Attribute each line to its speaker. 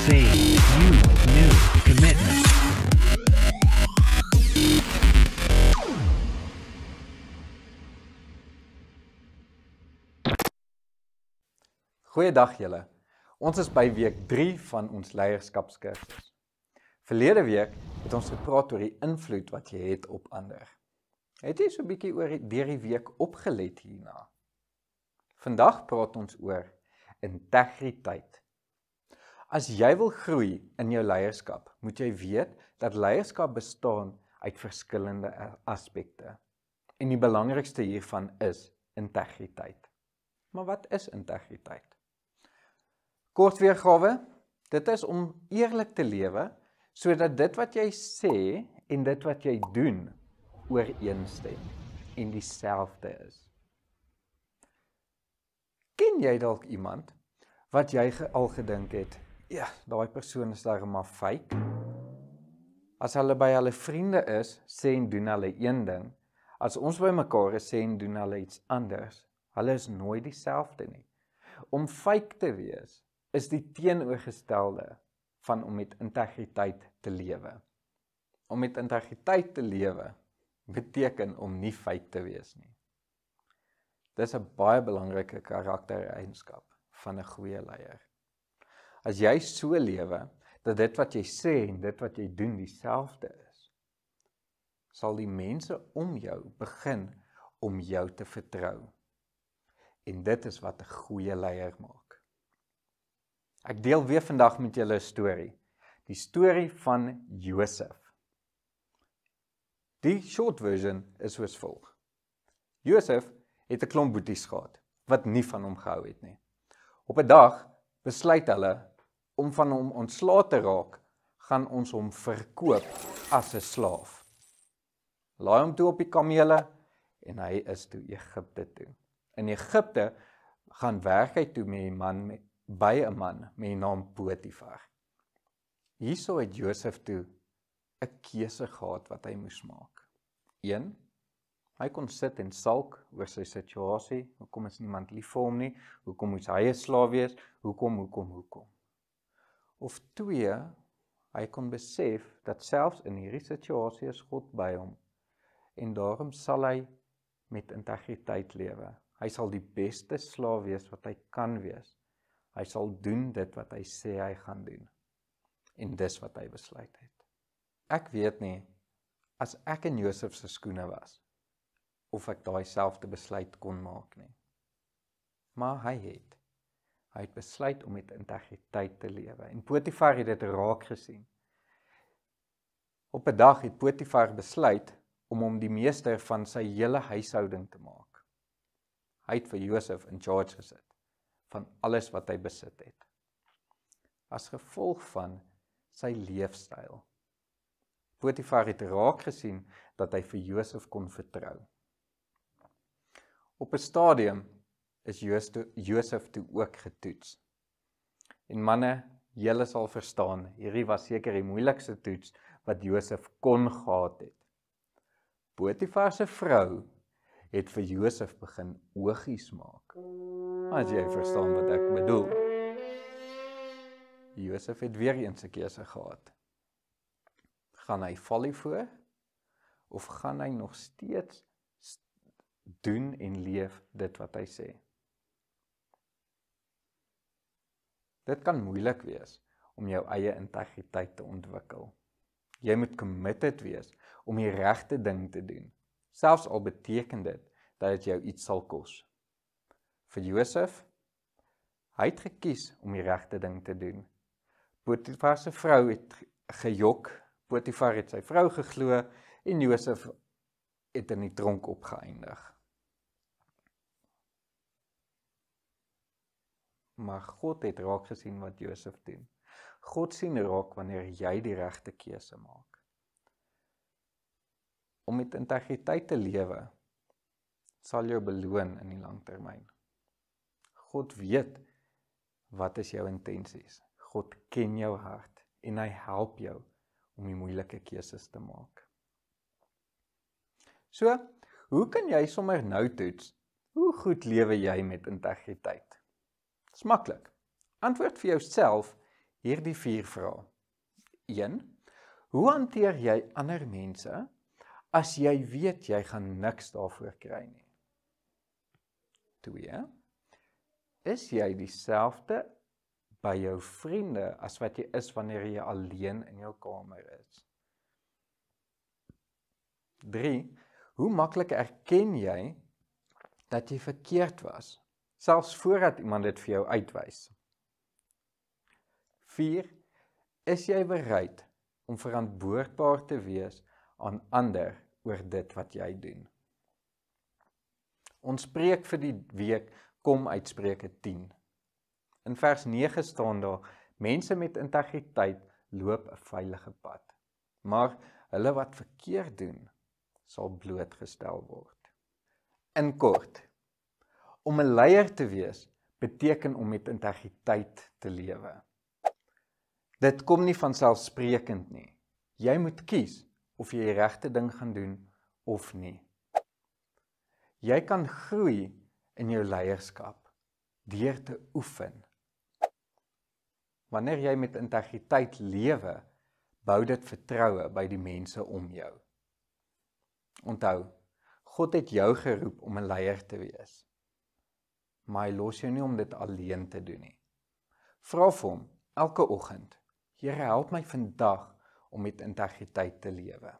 Speaker 1: Goeiedag julle. Ons is by week 3 van ons leierskapskursus. Verlede week het ons gepraat oor die invloed wat jy het op ander. Het jy so 'n bietjie oor deur die week opgelet hierna? Vandag praat ons oor integriteit. As jy wil groei in jou leierskap, moet jy weet dat leierskap bestaan uit verskillende eh, aspekte. En die belangrikste hiervan is integriteit. Maar wat is integriteit? Kort weergawe, dit is om eerlik te lewe sodat dit wat jy sê en dit wat jy doen ooreenstem en dieselfde is. Ken jy dalk iemand wat jy al gedink het ja, daai persoon is darem maar fake. As hulle by hulle vriende is, sê en doen hulle een ding. As ons by mekaar is, sê en doen hulle iets anders. Hulle is nooit dieselfde nie. Om fake te wees is die teenoorgestelde van om met integriteit te lewe. Om met integriteit te lewe beteken om nie fake te wees nie. Dis 'n baie belangrike karaktereienskap van 'n goeie leier as jy so lewe dat dit wat jy sê en dit wat jy doen dieselfde is, sal die mense om jou begin om jou te vertrou. En dit is wat 'n goeie leier maak. Ek deel weer vandag met julle 'n storie. Die storie van Josef. Die short version is soos volg. Josef het 'n klomp boeties gehad wat nie van hom gehou het nie. Op 'n dag besluit hulle om van hom ontslae te raak, gaan ons hom verkoop as 'n slaaf. Laai hom toe op die kamele en hy is toe Egipte toe. In Egipte gaan werk hy toe met 'n man met by 'n man met die naam Potifar. Hierso het Josef toe 'n keuse gehad wat hy moes maak. 1. Hy kon sit en sulk oor sy situasie. Hoekom is niemand lief vir hom nie? Hoekom moet hy 'n slaaf wees? Hoekom? Hoekom? Hoekom? of 2 hy kon besef dat selfs in hierdie situasie is God by hom en daarom sal hy met integriteit lewe. Hy sal die beste slaaf wees wat hy kan wees. Hy sal doen dit wat hy sê hy gaan doen en dis wat hy besluit het. Ek weet nie as ek in Josef se skoene was of ek daai selfde besluit kon maak nie. Maar hy het Hy het besluit om met integriteit te lewe en Potifar het dit raak gesien. Op 'n dag het Potifar besluit om hom die meester van sy hele huishouding te maak. Hy het vir Josef in charge gesit van alles wat hy besit het. As gevolg van sy leefstyl. Potifar het raak gesien dat hy vir Josef kon vertrou. Op 'n stadium is Josef toe ook getoets. En manne, julle sal verstaan, hierdie was seker die moeilikste toets wat Josef kon gehad het. Potifar se vrou het vir Josef begin ogies maak. As jy verstaan wat ek bedoel. Josef het weer eens 'n keuse gehad. Gaan hy val hiervoor of gaan hy nog steeds doen en leef dit wat hy sê? Dit kan moeilik wees om jou eie integriteit te ontwikkel. Jy moet committed wees om die regte ding te doen, selfs al beteken dit dat dit jou iets sal kos. Vir Josef, hy het gekies om die regte ding te doen. Potifar se vrou het gejok, Potifar het sy vrou geglo en Josef het in die tronk opgeëindig. maar God het raak gesien wat Josef doen. God sien raak wanneer jy die regte keuse maak. Om met integriteit te lewe sal jou beloon in die lang termyn. God weet wat is jou intensies. God ken jou hart en hy help jou om die moeilike keuses te maak. So, hoe kan jy sommer nou toets hoe goed lewe jy met integriteit? Dis maklik. Antwoord vir jouself hierdie vier vrae. 1. Hoe hanteer jy ander mense as jy weet jy gaan niks daarvoor kry nie? 2. Is jy dieselfde by jou vriende as wat jy is wanneer jy alleen in jou kamer is? 3. Hoe maklik erken jy dat jy verkeerd was selfs voordat iemand dit vir jou uitwys. 4 Is jy bereid om verantwoordbaar te wees aan ander oor dit wat jy doen? Ons preek vir die week kom uit Spreuke 10. In vers 9 staan daar: Mense met integriteit loop 'n veilige pad, maar hulle wat verkeerd doen, sal blootgestel word. In kort Om 'n leier te wees beteken om met integriteit te lewe. Dit kom nie van selfsprekend nie. Jy moet kies of jy die regte ding gaan doen of nie. Jy kan groei in jou leierskap deur te oefen. Wanneer jy met integriteit lewe, bou dit vertroue by die mense om jou. Onthou, God het jou geroep om 'n leier te wees maar hy los jou nie om dit alleen te doen nie. Vra vir hom elke oggend: Here, help my vandag om met integriteit te lewe.